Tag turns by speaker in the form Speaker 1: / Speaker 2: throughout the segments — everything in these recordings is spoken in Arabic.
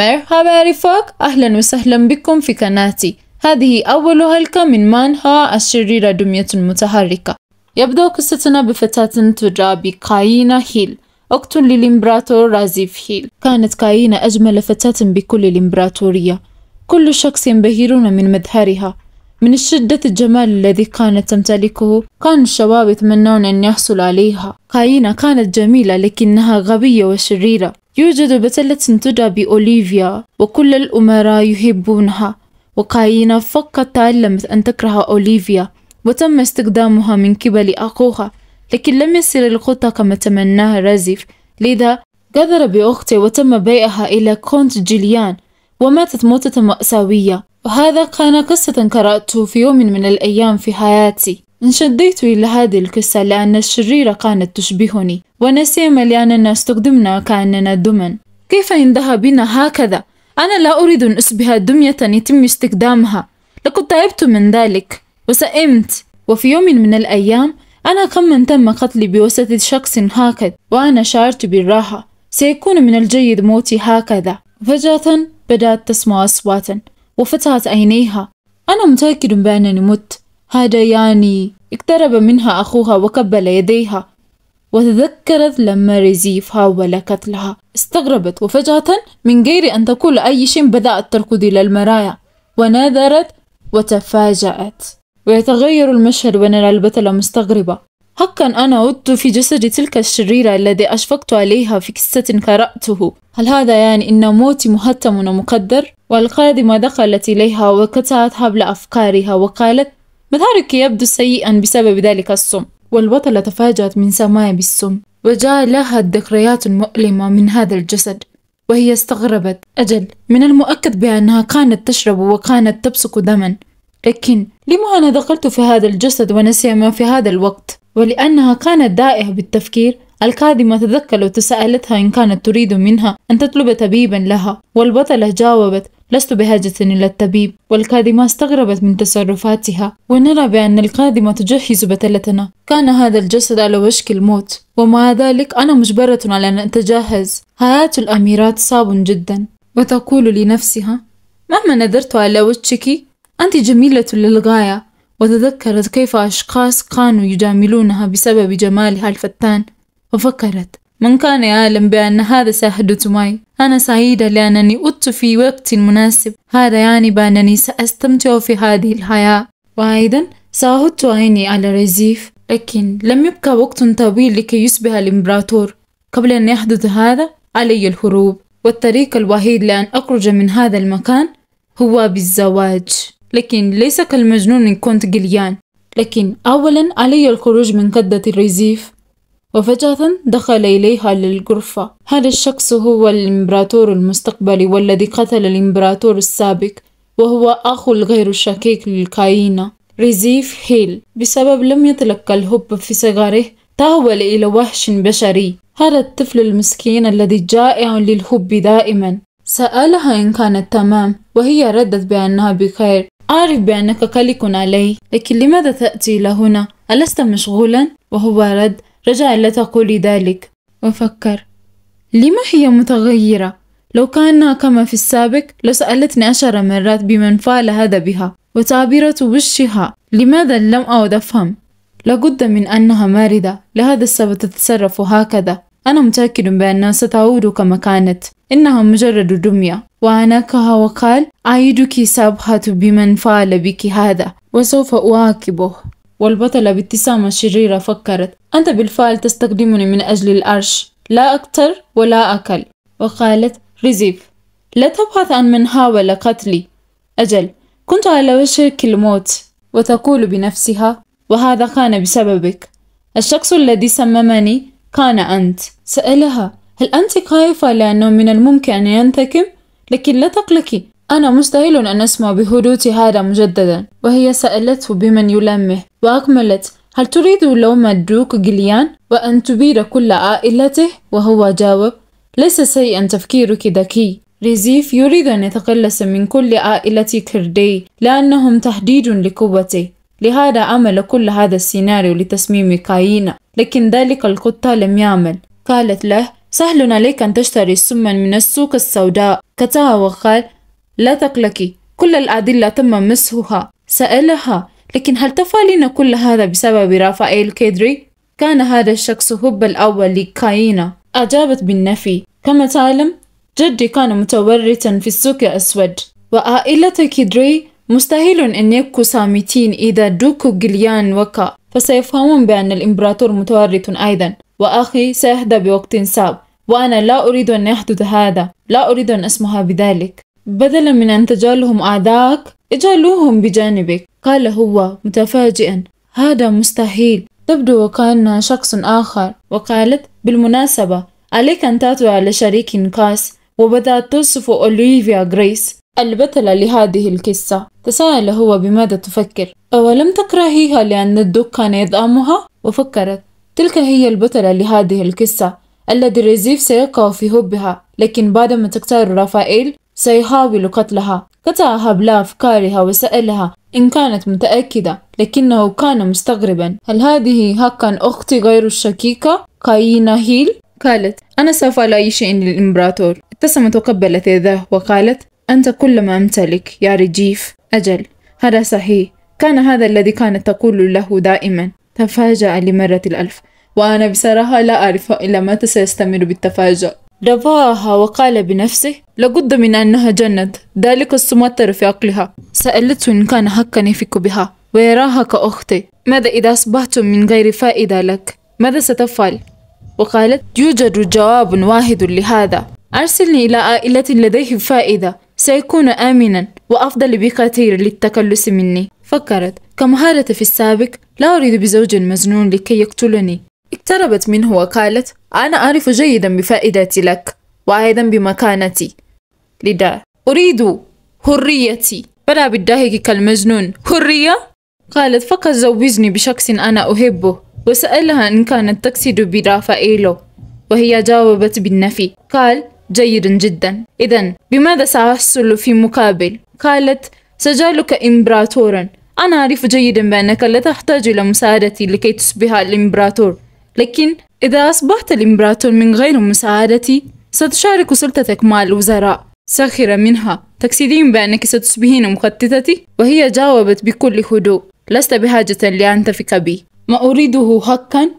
Speaker 1: مرحبا رفاق أهلا وسهلا بكم في قناتي هذه أول هلكة من مانها الشريرة دمية المتحركة يبدأ قصتنا بفتاة تدعى بكاينا هيل أخت للإمبراطور رازيف هيل كانت كاينا أجمل فتاة بكل الإمبراطورية كل شخص ينبهرون من مظهرها من شدة الجمال الذي كانت تمتلكه كان الشباب يتمنون أن يحصل عليها كاينا كانت جميلة لكنها غبية وشريرة يوجد بتلة تدعى بأوليفيا وكل الأمراء يحبونها وكاينا فقط تعلمت أن تكره أوليفيا وتم استخدامها من قبل أخوها لكن لم يسر الخطة كما تمناها رازيف لذا قذر بأخته وتم بيعها إلى كونت جيليان وماتت موتة مأساوية وهذا كان قصة قرأته في يوم من الأيام في حياتي انشديت إلى هذه القصة لأن الشريرة كانت تشبهني ونسيما لأننا استخدمنا كأننا دما كيف إن بنا هكذا؟ أنا لا أريد أن أصبح دمية يتم استخدامها لقد تعبت من ذلك وسئمت وفي يوم من الأيام أنا كم من تم قتلي بوسط شخص هكذا وأنا شعرت بالراحة سيكون من الجيد موتي هكذا فجأة بدأت تسمع أصواتا وفتحت عينيها أنا متأكد بأنني مت هذا يعني اقترب منها أخوها وقبل يديها وتذكرت لما رزيف حاول قتلها استغربت وفجأة من غير أن تقول أي شيء بدأت تركض إلى المرايا ونظرت وتفاجأت ويتغير المشهد ونرى البطلة مستغربة حقا أنا عدت في جسد تلك الشريرة الذي أشفقت عليها في قصة قرأته هل هذا يعني أن موتي مهتم ومقدر؟ والقادمة دخلت إليها وقطعت حبل أفكارها وقالت مظهرك يبدو سيئا بسبب ذلك السم والبطلة تفاجأت من سماع بالسم وجاء لها الذكريات المؤلمة من هذا الجسد وهي استغربت أجل من المؤكد بأنها كانت تشرب وكانت تبصق دما لكن لما أنا دخلت في هذا الجسد ونسي ما في هذا الوقت ولأنها كانت دائعة بالتفكير الكاذمة تذكرت وسألتها إن كانت تريد منها أن تطلب طبيبا لها والبطلة جاوبت لست بحاجة إلى الطبيب والقادمة استغربت من تصرفاتها ونرى بأن القادمة تجهز بتلتنا كان هذا الجسد على وشك الموت ومع ذلك أنا مجبرة على أن أتجهز حياة الأميرات صعب جدا وتقول لنفسها مهما نذرت على وجهك أنت جميلة للغاية وتذكرت كيف أشخاص كانوا يجاملونها بسبب جمالها الفتان وفكرت من كان يعلم بأن هذا سيحدث معي أنا سعيدة لأنني أت في وقت مناسب هذا يعني بأنني سأستمتع في هذه الحياة وأيضا سأهت عيني على رزيف لكن لم يبقى وقت طويل لكي يصبح الإمبراطور قبل أن يحدث هذا علي الهروب والطريق الوحيد لأن أخرج من هذا المكان هو بالزواج لكن ليس كالمجنون إن كنت قليان لكن أولا علي الخروج من قدة الرزيف وفجأة دخل إليها للغرفة هذا الشخص هو الإمبراطور المستقبلي والذي قتل الإمبراطور السابق وهو أخو الغير الشقيق للكاينة ريزيف هيل بسبب لم يتلقى الحب في صغره تحول إلى وحش بشري هذا الطفل المسكين الذي جائع للحب دائما سألها إن كانت تمام وهي ردت بأنها بخير أعرف بأنك قلق علي لكن لماذا تأتي إلى هنا؟ ألست مشغولا؟ وهو رد رجاء لا تقولي ذلك وفكر لما هي متغيرة؟ لو كان كما في السابق لسألتني عشر مرات بمن فعل هذا بها وتعبيرة وشها لماذا لم أعد أفهم لابد من أنها ماردة لهذا السبب تتصرف هكذا أنا متأكد بأنها ستعود كما كانت إنها مجرد دمية وعناكها وقال أعيدك سابحة بمن فعل بك هذا وسوف أواكبه والبطلة بابتسامة شريرة فكرت أنت بالفعل تستخدمني من أجل العرش لا أكثر ولا أقل وقالت رزيف لا تبحث عن من حاول قتلي أجل كنت على وشك الموت وتقول بنفسها وهذا كان بسببك الشخص الذي سممني كان أنت سألها هل أنت خائفة لأنه من الممكن أن ينتكم؟ لكن لا تقلقي أنا مستحيل أن أسمع بهدوتي هذا مجددا وهي سألته بمن يلمه وأكملت هل تريد لوم الدوق جليان وأن تبيد كل عائلته؟ وهو جاوب ليس شيئا تفكيرك ذكي ريزيف يريد أن يتقلص من كل عائلة كردي لأنهم تهديد لقوته لهذا عمل كل هذا السيناريو لتسميم كاينة لكن ذلك القطة لم يعمل قالت له سهل عليك أن تشتري السمن من السوق السوداء كتاها وقال لا تقلقي كل الأدلة تم مسحها سألها لكن هل تفعلين كل هذا بسبب رافائيل كيدري؟ كان هذا الشخص هب الأول لكاينا أجابت بالنفي كما تعلم جدي كان متورطا في السوق الأسود وعائلة كيدري مستحيل أن يبقوا صامتين إذا دوكو جليان وقع فسيفهمون بأن الإمبراطور متورط أيضا وأخي سيهدى بوقت صعب وأنا لا أريد أن يحدث هذا لا أريد أن أسمها بذلك بدلا من أن تجعلهم أعداك اجعلوهم بجانبك قال هو متفاجئا هذا مستحيل تبدو وكان شخص آخر وقالت بالمناسبة عليك أن تعثر على شريك قاس وبدأت توصف أوليفيا غريس البطلة لهذه القصة تساءل هو بماذا تفكر أولم تكرهيها لأن الدك كان يدعمها وفكرت تلك هي البطلة لهذه القصة الذي ريزيف سيقع في حبها لكن بعدما تختار رافائيل سيحاول قتلها قطعها بلا أفكارها وسألها إن كانت متأكدة لكنه كان مستغربا هل هذه حقا أختي غير الشكيكة كاينا هيل؟ قالت أنا سوف لا أي شيء للإمبراطور ابتسمت وقبلت يده وقالت أنت كل ما أمتلك يا رجيف أجل هذا صحيح كان هذا الذي كانت تقول له دائما تفاجأ لمرة الألف وأنا بصراحة لا أعرف إلى متى سيستمر بالتفاجأ رفعها وقال بنفسه لابد من أنها جند ذلك السمتر في عقلها سألته إن كان حقا يفك بها ويراها كأختي ماذا إذا أصبحت من غير فائدة لك ماذا ستفعل وقالت يوجد جواب واحد لهذا أرسلني إلى عائلة لديهم فائدة سيكون آمنا وأفضل بكثير للتكلس مني فكرت كما في السابق لا أريد بزوج مجنون لكي يقتلني اقتربت منه وقالت أنا أعرف جيدا بفائدتي لك وأيضا بمكانتي لذا أريد حريتي بلا بالضحك كالمجنون حرية؟ قالت فقط زوجني بشخص أنا أحبه وسألها إن كانت تقصد برافائيلو وهي جاوبت بالنفي قال جيد جدا إذا بماذا سأحصل في مقابل؟ قالت سجعلك إمبراطورا أنا أعرف جيدا بأنك لا تحتاج إلى مساعدتي لكي تصبح الإمبراطور لكن إذا أصبحت الإمبراطور من غير مساعدتي ستشارك سلطتك مع الوزراء ساخرة منها تكسدين بأنك ستصبحين مخططتي وهي جاوبت بكل هدوء لست بحاجة لأن تثق بي ما أريده حقا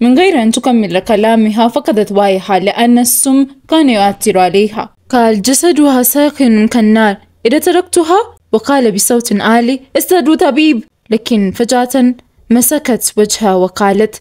Speaker 1: من غير أن تكمل كلامها فقدت وعيها لأن السم كان يؤثر عليها قال جسدها ساخن كالنار إذا تركتها وقال بصوت عالي استدوا طبيب لكن فجأة مسكت وجهها وقالت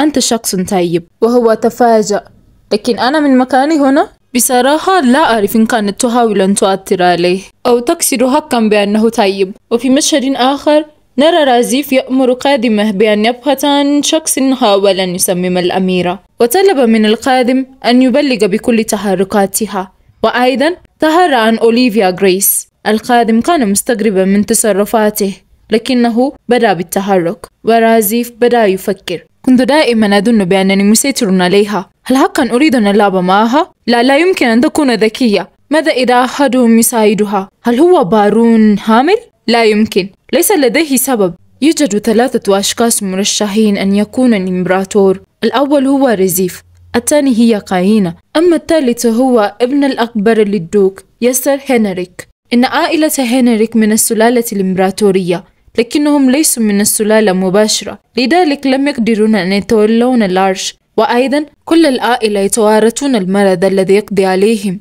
Speaker 1: أنت شخص طيب وهو تفاجأ لكن أنا من مكاني هنا بصراحة لا أعرف إن كانت تحاول أن تؤثر عليه أو تكسر حقا بأنه طيب وفي مشهد آخر نرى رازيف يأمر قادمه بأن يبحث عن شخص حاول أن يسمم الأميرة وطلب من القادم أن يبلغ بكل تحركاتها وأيضا تهرى عن أوليفيا غريس القادم كان مستغربا من تصرفاته لكنه بدأ بالتحرك ورازيف بدأ يفكر كنت دائما أظن بأنني مسيطر عليها هل حقا أريد أن ألعب معها؟ لا لا يمكن أن تكون ذكية ماذا إذا أحدهم يساعدها؟ هل هو بارون حامل؟ لا يمكن ليس لديه سبب يوجد ثلاثة أشخاص مرشحين أن يكون الإمبراطور الأول هو رزيف الثاني هي قاينة أما الثالث هو ابن الأكبر للدوق يسر هنريك إن عائلة هنريك من السلالة الإمبراطورية لكنهم ليسوا من السلالة مباشرة لذلك لم يقدرون أن يتولون العرش وأيضا كل العائلة يتوارثون المرض الذي يقضي عليهم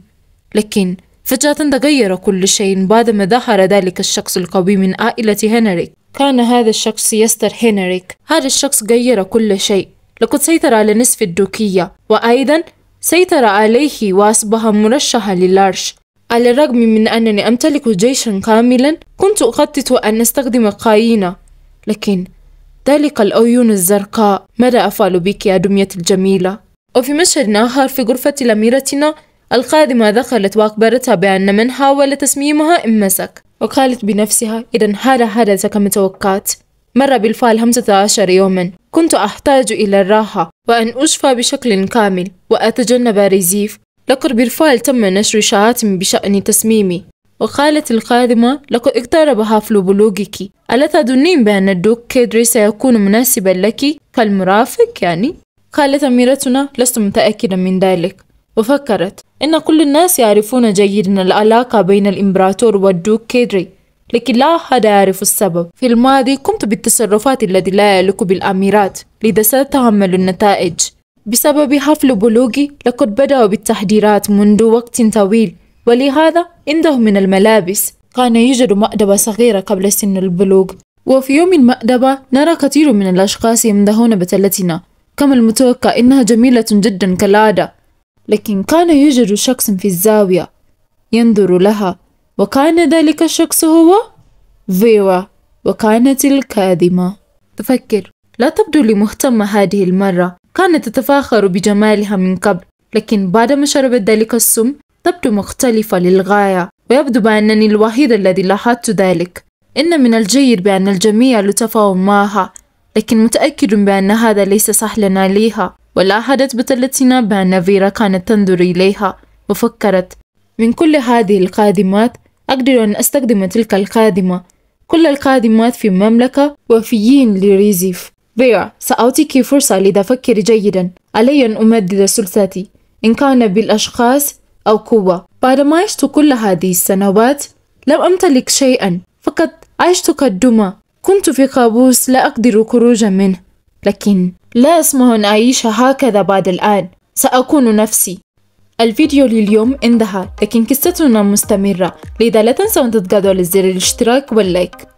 Speaker 1: لكن فجأة تغير كل شيء بعدما ظهر ذلك الشخص القوي من عائلة هنريك كان هذا الشخص يستر هنريك هذا الشخص غير كل شيء لقد سيطر على نصف الدوكية وأيضا سيطر عليه وأصبح مرشحا للعرش على الرغم من أنني أمتلك جيشا كاملا كنت أخطط أن أستخدم قاينة لكن ذلك الأيون الزرقاء ماذا أفعل بك يا دمية الجميلة؟ وفي مشهد آخر في غرفة لميرتنا الخادمة دخلت وأخبرتها بأن من حاول تسميمها انمسك وقالت بنفسها إذا هذا حدث كما توقعت مر بالفعل 15 يوما كنت أحتاج إلى الراحة وأن أشفى بشكل كامل وأتجنب ريزيف لقد بالفعل تم نشر إشاعات بشأن تصميمي وقالت الخادمة لقد اقترب حفل بلوغك ألا تظنين بأن الدوق كيدري سيكون مناسبا لك كالمرافق يعني؟ قالت أميرتنا لست متأكدا من ذلك وفكرت إن كل الناس يعرفون جيدا العلاقة بين الإمبراطور والدوق كيدري لكن لا أحد يعرف السبب في الماضي قمت بالتصرفات التي لا يليق بالأميرات لذا سأتحمل النتائج بسبب حفل بلوغي لقد بدأوا بالتحضيرات منذ وقت طويل ولهذا عندهم من الملابس كان يوجد مأدبة صغيرة قبل سن البلوغ وفي يوم المأدبة نرى كثير من الأشخاص يمدحون بتلتنا كما المتوقع إنها جميلة جدا كالعادة لكن كان يوجد شخص في الزاوية ينظر لها وكان ذلك الشخص هو فيرا وكانت الكاذمة تفكر لا تبدو لي مهتمة هذه المرة كانت تتفاخر بجمالها من قبل لكن بعدما شربت ذلك السم تبدو مختلفة للغاية ويبدو بأنني الوحيد الذي لاحظت ذلك إن من الجيد بأن الجميع لتفاهم معها لكن متأكد بأن هذا ليس سهلا عليها ولاحظت بطلتنا بأن فيرا كانت تنظر إليها وفكرت من كل هذه القادمات أقدر أن أستخدم تلك القادمة كل القادمات في المملكة وفيين لريزيف بيع سأعطيك فرصة لتفكري جيدا علي أن أمدد ثلثاتي إن كان بالأشخاص أو قوة بعد ما عشت كل هذه السنوات لم أمتلك شيئا فقط عشت كالدمى كنت في قابوس لا أقدر خروجا منه لكن لا أسمح أن أعيش هكذا بعد الآن سأكون نفسي الفيديو لليوم انتهى لكن قصتنا مستمرة لذا لا تنسوا أن تضغطوا على زر الاشتراك واللايك